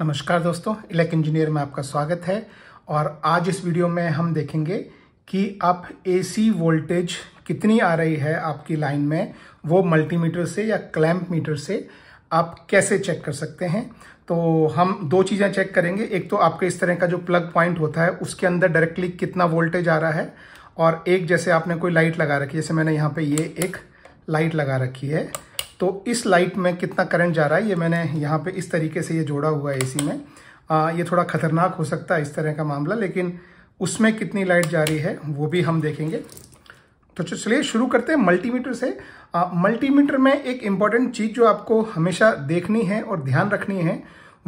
नमस्कार दोस्तों elec engineer में आपका स्वागत है और आज इस वीडियो में हम देखेंगे कि आप एसी वोल्टेज कितनी आ रही है आपकी लाइन में वो मल्टीमीटर से या क्लैम्प मीटर से आप कैसे चेक कर सकते हैं तो हम दो चीज़ें चेक करेंगे एक तो आपके इस तरह का जो प्लग पॉइंट होता है उसके अंदर डायरेक्टली कितना वोल्टेज आ रहा है और एक जैसे आपने कोई लाइट लगा रखी है जैसे मैंने यहाँ पे ये एक लाइट लगा रखी है तो इस लाइट में कितना करंट जा रहा है ये मैंने यहाँ पे इस तरीके से ये जोड़ा हुआ है एसी में आ, ये थोड़ा खतरनाक हो सकता है इस तरह का मामला लेकिन उसमें कितनी लाइट जा रही है वो भी हम देखेंगे तो चलिए शुरू करते हैं मल्टीमीटर से आ, मल्टीमीटर में एक इम्पॉर्टेंट चीज़ जो आपको हमेशा देखनी है और ध्यान रखनी है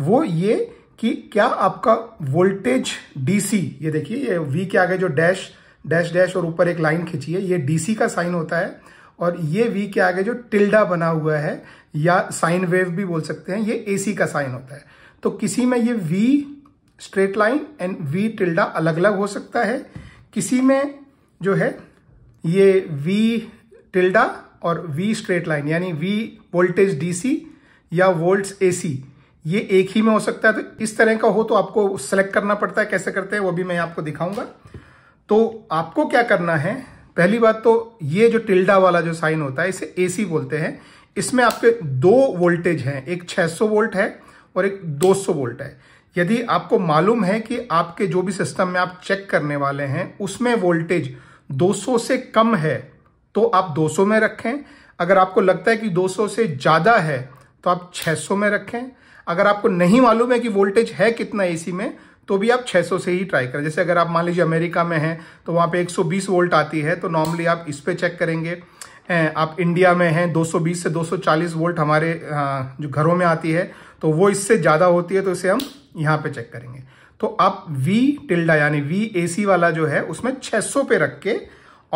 वो ये कि क्या आपका वोल्टेज डीसी ये देखिए ये वी के आगे जो डैश डैश डैश और ऊपर एक लाइन खींची है ये डीसी का साइन होता है और ये वी के आगे जो टिल्डा बना हुआ है या साइन वेव भी बोल सकते हैं ये एसी का साइन होता है तो किसी में ये V straight line and V tilde अलग अलग हो सकता है किसी में जो है ये वी टिल्डा और वी स्ट्रेट लाइन यानी वी वोल्टेज डीसी या वोल्ट्स एसी ये एक ही में हो सकता है तो इस तरह का हो तो आपको सेलेक्ट करना पड़ता है कैसे करते हैं वो भी मैं आपको दिखाऊंगा तो आपको क्या करना है पहली बात तो ये जो टिल्डा वाला जो साइन होता है इसे एसी बोलते हैं इसमें आपके दो वोल्टेज हैं एक 600 वोल्ट है और एक 200 वोल्ट है यदि आपको मालूम है कि आपके जो भी सिस्टम में आप चेक करने वाले हैं उसमें वोल्टेज 200 से कम है तो आप 200 में रखें अगर आपको लगता है कि 200 से ज़्यादा है तो आप 600 में रखें अगर आपको नहीं मालूम है कि वोल्टेज है कितना एसी में तो भी आप 600 से ही ट्राई करें जैसे अगर आप मान लीजिए अमेरिका में हैं तो वहाँ पे 120 वोल्ट आती है तो नॉर्मली आप इस पर चेक करेंगे आप इंडिया में हैं 220 से 240 वोल्ट हमारे जो घरों में आती है तो वो इससे ज़्यादा होती है तो इसे हम यहाँ पे चेक करेंगे तो आप वी टिल्डा यानी वी ए वाला जो है उसमें 600 पे रख के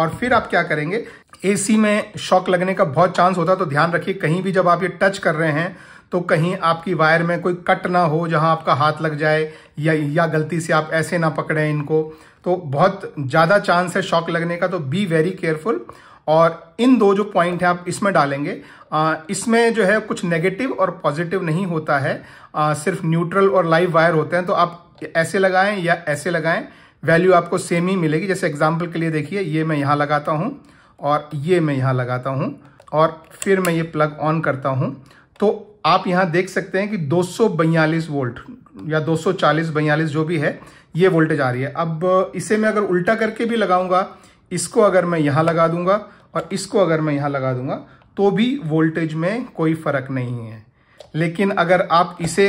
और फिर आप क्या करेंगे एसी में शॉक लगने का बहुत चांस होता है तो ध्यान रखिए कहीं भी जब आप ये टच कर रहे हैं तो कहीं आपकी वायर में कोई कट ना हो जहां आपका हाथ लग जाए या या गलती से आप ऐसे ना पकड़ें इनको तो बहुत ज़्यादा चांस है शॉक लगने का तो बी वेरी केयरफुल और इन दो जो पॉइंट हैं आप इसमें डालेंगे इसमें जो है कुछ नेगेटिव और पॉजिटिव नहीं होता है आ, सिर्फ न्यूट्रल और लाइव वायर होते हैं तो आप ऐसे लगाएं या ऐसे लगाएं वैल्यू आपको सेम ही मिलेगी जैसे एग्जाम्पल के लिए देखिए ये मैं यहाँ लगाता हूँ और ये मैं यहाँ लगाता हूँ और फिर मैं ये प्लग ऑन करता हूँ तो आप यहाँ देख सकते हैं कि दो वोल्ट या 240 बयालीस जो भी है ये वोल्टेज आ रही है अब इसे मैं अगर उल्टा करके भी लगाऊंगा इसको अगर मैं यहाँ लगा दूंगा और इसको अगर मैं यहाँ लगा दूंगा तो भी वोल्टेज में कोई फर्क नहीं है लेकिन अगर आप इसे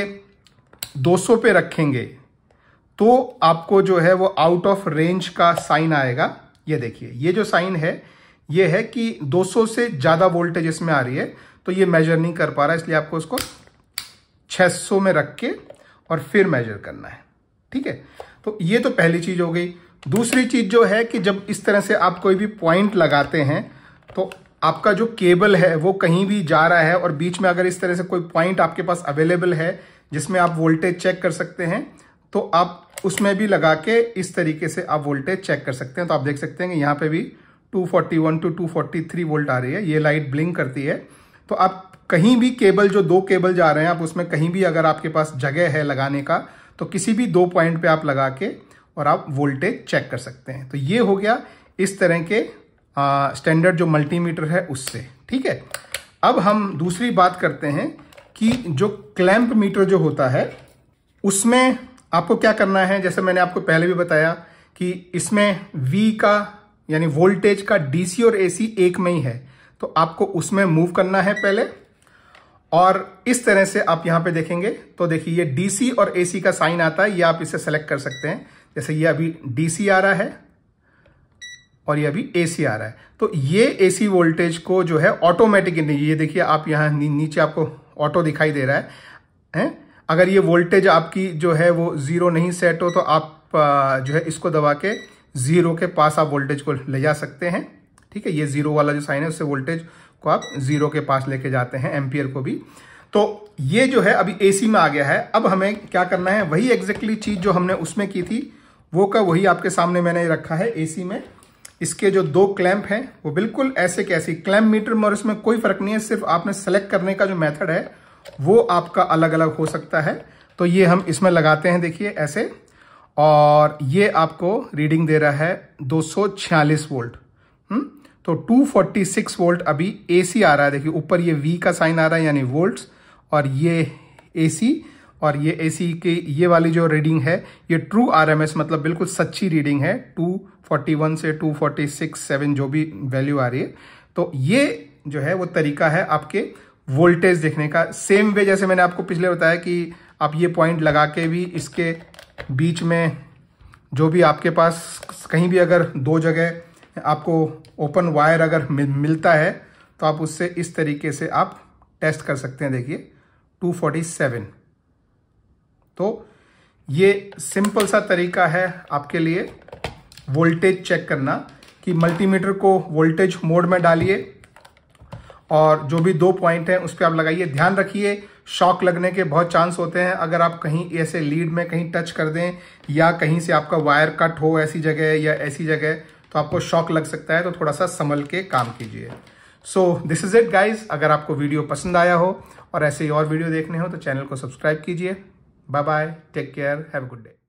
200 पे रखेंगे तो आपको जो है वो आउट ऑफ रेंज का साइन आएगा ये देखिए ये जो साइन है ये है कि 200 से ज़्यादा वोल्टेज इसमें आ रही है तो ये मेजर नहीं कर पा रहा इसलिए आपको इसको 600 में रख के और फिर मेजर करना है ठीक है तो ये तो पहली चीज़ हो गई दूसरी चीज़ जो है कि जब इस तरह से आप कोई भी पॉइंट लगाते हैं तो आपका जो केबल है वो कहीं भी जा रहा है और बीच में अगर इस तरह से कोई पॉइंट आपके पास अवेलेबल है जिसमें आप वोल्टेज चेक कर सकते हैं तो आप उसमें भी लगा के इस तरीके से आप वोल्टेज चेक कर सकते हैं तो आप देख सकते हैं कि यहां पे भी 241 टू 243 वोल्ट आ रही है ये लाइट ब्लिंक करती है तो आप कहीं भी केबल जो दो केबल जा रहे हैं आप उसमें कहीं भी अगर आपके पास जगह है लगाने का तो किसी भी दो पॉइंट पे आप लगा के और आप वोल्टेज चेक कर सकते हैं तो ये हो गया इस तरह के स्टैंडर्ड जो मल्टीमीटर है उससे ठीक है अब हम दूसरी बात करते हैं कि जो क्लैंप मीटर जो होता है उसमें आपको क्या करना है जैसे मैंने आपको पहले भी बताया कि इसमें वी का यानी वोल्टेज का डीसी और एसी एक में ही है तो आपको उसमें मूव करना है पहले और इस तरह से आप यहां पे देखेंगे तो देखिए ये डीसी और एसी का साइन आता है ये आप इसे सेलेक्ट कर सकते हैं जैसे ये अभी डीसी आ रहा है और ये अभी एसी आ रहा है तो ये एसी वोल्टेज को जो है ऑटोमेटिक ये देखिए आप यहाँ नी, नीचे आपको ऑटो दिखाई दे रहा है हैं अगर ये वोल्टेज आपकी जो है वो ज़ीरो नहीं सेट हो तो आप जो है इसको दबा के जीरो के पास आप वोल्टेज को ले जा सकते हैं ठीक है ये जीरो वाला जो साइन है उससे वोल्टेज को आप जीरो के पास लेके जाते हैं एम्पियर को भी तो ये जो है अभी एसी में आ गया है अब हमें क्या करना है वही एग्जैक्टली चीज जो हमने उसमें की थी वो का वही आपके सामने मैंने रखा है एसी में इसके जो दो क्लैम्प हैं वो बिल्कुल ऐसे कैसी क्लैम्प मीटर में और इसमें कोई फर्क नहीं है सिर्फ आपने सेलेक्ट करने का जो मेथड है वो आपका अलग अलग हो सकता है तो ये हम इसमें लगाते हैं देखिए ऐसे और ये आपको रीडिंग दे रहा है 246 वोल्ट हम्म? तो 246 वोल्ट अभी एसी आ रहा है देखिए ऊपर ये वी का साइन आ रहा है यानी वोल्ट्स और ये एसी और ये एसी की ये वाली जो रीडिंग है ये ट्रू आरएमएस मतलब बिल्कुल सच्ची रीडिंग है 241 से 246 सेवन जो भी वैल्यू आ रही है तो ये जो है वो तरीका है आपके वोल्टेज देखने का सेम वे जैसे मैंने आपको पिछले बताया कि आप ये पॉइंट लगा के भी इसके बीच में जो भी आपके पास कहीं भी अगर दो जगह आपको ओपन वायर अगर मिलता है तो आप उससे इस तरीके से आप टेस्ट कर सकते हैं देखिए 247 तो ये सिंपल सा तरीका है आपके लिए वोल्टेज चेक करना कि मल्टीमीटर को वोल्टेज मोड में डालिए और जो भी दो पॉइंट हैं उस पर आप लगाइए ध्यान रखिए शॉक लगने के बहुत चांस होते हैं अगर आप कहीं ऐसे लीड में कहीं टच कर दें या कहीं से आपका वायर कट हो ऐसी जगह या ऐसी जगह तो आपको शॉक लग सकता है तो थोड़ा सा संभल के काम कीजिए so this is it guys अगर आपको वीडियो पसंद आया हो और ऐसे ही और वीडियो देखने हो तो चैनल को सब्सक्राइब कीजिए bye bye take care have good day